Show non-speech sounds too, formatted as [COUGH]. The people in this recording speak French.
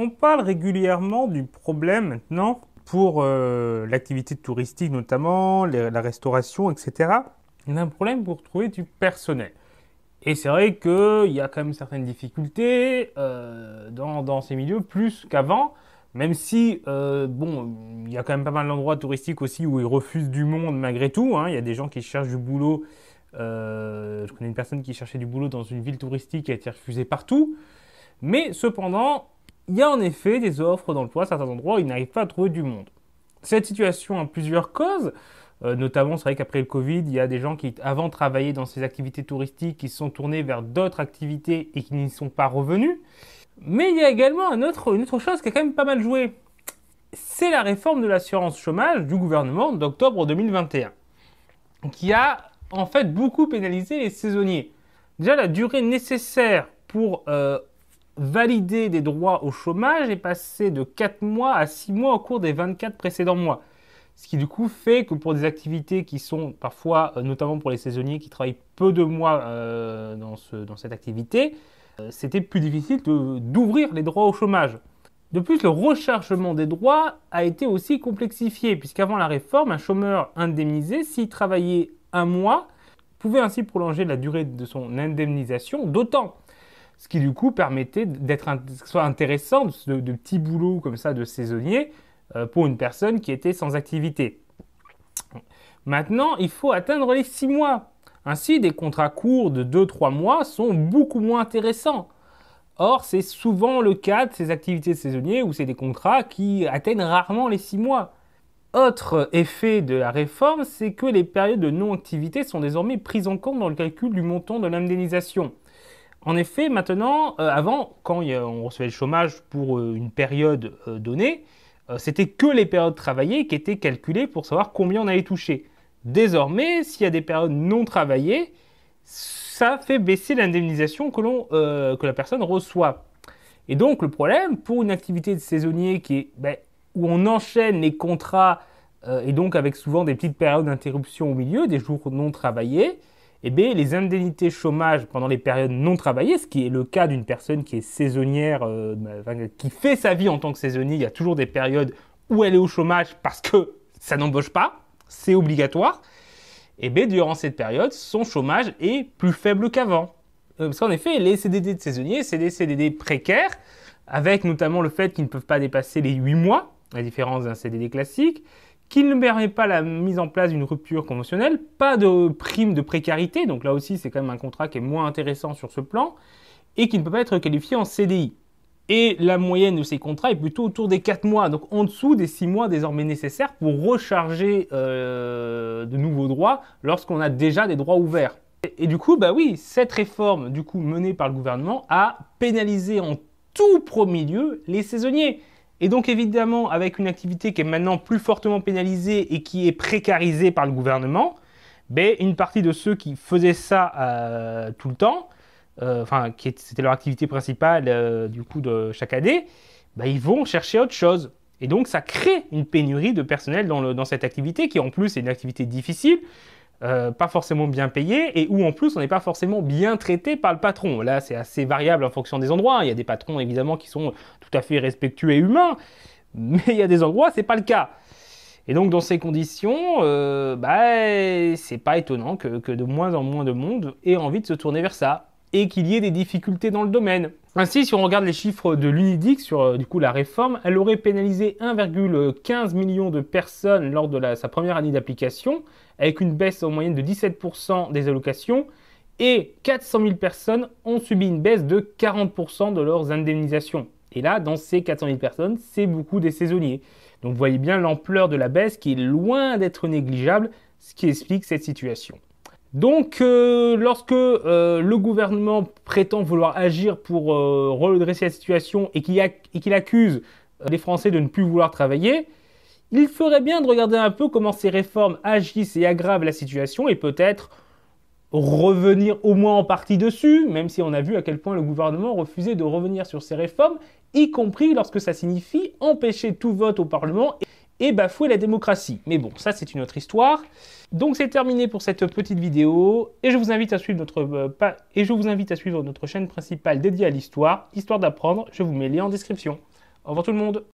On parle régulièrement du problème maintenant pour euh, l'activité touristique notamment, la restauration, etc. On a un problème pour trouver du personnel. Et c'est vrai qu'il y a quand même certaines difficultés euh, dans, ces milieux, plus qu'avant, même si, euh, bon, il y a quand même pas mal d'endroits touristiques aussi où ils refusent du monde malgré tout. Hein. Il y a des gens qui cherchent du boulot. je connais une personne qui cherchait du boulot dans une ville touristique et a été refusée partout. Mais cependant, il y a en effet des offres d'emploi à certains endroits où ils n'arrivent pas à trouver du monde. Cette situation a plusieurs causes. Euh, notamment, c'est vrai qu'après le Covid, il y a des gens qui, avant, travaillaient dans ces activités touristiques, qui se sont tournés vers d'autres activités et qui n'y sont pas revenus. Mais il y a également un autre, une autre chose qui a quand même pas mal joué. C'est la réforme de l'assurance chômage du gouvernement d'octobre 2021, qui a en fait beaucoup pénalisé les saisonniers. Déjà, la durée nécessaire pour euh, valider des droits au chômage est passé de 4 mois à 6 mois au cours des 24 précédents mois. Ce qui du coup fait que pour des activités qui sont parfois, euh, notamment pour les saisonniers qui travaillent peu de mois euh, dans, cette activité, euh, c'était plus difficile d'ouvrir les droits au chômage. De plus, le rechargement des droits a été aussi complexifié, puisqu'avant la réforme, un chômeur indemnisé, s'il travaillait un mois, pouvait ainsi prolonger la durée de son indemnisation d'autant ce qui du coup permettait d'être soit intéressant, de, petits boulots comme ça de saisonnier euh, pour une personne qui était sans activité. Maintenant, il faut atteindre les six mois. Ainsi, des contrats courts de 2-3 mois sont beaucoup moins intéressants. Or, c'est souvent le cas de ces activités saisonnières où c'est des contrats qui atteignent rarement les six mois. Autre effet de la réforme, c'est que les périodes de non-activité sont désormais prises en compte dans le calcul du montant de l'indemnisation. En effet, maintenant, euh, avant, quand on recevait le chômage pour euh, une période euh, donnée, c'était que les périodes travaillées qui étaient calculées pour savoir combien on allait toucher. Désormais, s'il y a des périodes non travaillées, ça fait baisser l'indemnisation que, la personne reçoit. Et donc, le problème pour une activité de saisonnier qui est, ben, où on enchaîne les contrats et donc avec souvent des petites périodes d'interruption au milieu, des jours non travaillés, eh les indemnités chômage pendant les périodes non travaillées, ce qui est le cas d'une personne qui est saisonnière, euh, bah, qui fait sa vie en tant que saisonnier, il y a toujours des périodes où elle est au chômage parce que ça n'embauche pas, c'est obligatoire, Et eh B durant cette période, son chômage est plus faible qu'avant. Euh, parce qu'en effet, les CDD de saisonniers, c'est des CDD précaires, avec notamment le fait qu'ils ne peuvent pas dépasser les 8 mois, à la différence d'un CDD classique qu'il ne permet pas la mise en place d'une rupture conventionnelle, pas de prime de précarité, donc là aussi c'est quand même un contrat qui est moins intéressant sur ce plan, et qui ne peut pas être qualifié en CDI. Et la moyenne de ces contrats est plutôt autour des 4 mois, donc en dessous des 6 mois désormais nécessaires pour recharger euh, de nouveaux droits lorsqu'on a déjà des droits ouverts. Et, et, du coup, bah oui, cette réforme du coup menée par le gouvernement a pénalisé en tout premier lieu les saisonniers. Et donc évidemment, avec une activité qui est maintenant plus fortement pénalisée et qui est précarisée par le gouvernement, ben, une partie de ceux qui faisaient ça euh, tout le temps, euh, enfin qui c'était leur activité principale euh, du coup de chaque année, ben, ils vont chercher autre chose. Et donc ça crée une pénurie de personnel dans cette activité qui en plus est une activité difficile euh, pas forcément bien payé et où en plus on n'est pas forcément bien traité par le patron. Là, c'est assez variable en fonction des endroits. Il y a des patrons évidemment qui sont tout à fait respectueux et humains, [LAUGHS] mais il y a des endroits c'est pas le cas. Et donc dans ces conditions, euh, bah, c'est pas étonnant que, que de moins en moins de monde ait envie de se tourner vers ça et qu'il y ait des difficultés dans le domaine. Ainsi, si on regarde les chiffres de l'UNIDIC sur euh, du coup la réforme, elle aurait pénalisé 1,15 million de personnes lors de sa première année d'application, avec une baisse en moyenne de 17% des allocations, et 400 000 personnes ont subi une baisse de 40% de leurs indemnisations. Et là, dans ces 400 000 personnes, c'est beaucoup des saisonniers. Donc vous voyez bien l'ampleur de la baisse qui est loin d'être négligeable, ce qui explique cette situation. Donc, euh, lorsque euh, le gouvernement prétend vouloir agir pour euh, redresser la situation et qu'il accuse les Français de ne plus vouloir travailler, il ferait bien de regarder un peu comment ces réformes agissent et aggravent la situation et peut-être revenir au moins en partie dessus, même si on a vu à quel point le gouvernement refusait de revenir sur ces réformes, y compris lorsque ça signifie empêcher tout vote au Parlement et bafouer la démocratie. Mais bon, ça c'est une autre histoire. Donc c'est terminé pour cette petite vidéo et je vous invite à suivre notre, euh, pas et je vous invite à suivre notre chaîne principale dédiée à l'histoire, histoire, d'apprendre. Je vous mets le lien en description. Au revoir tout le monde.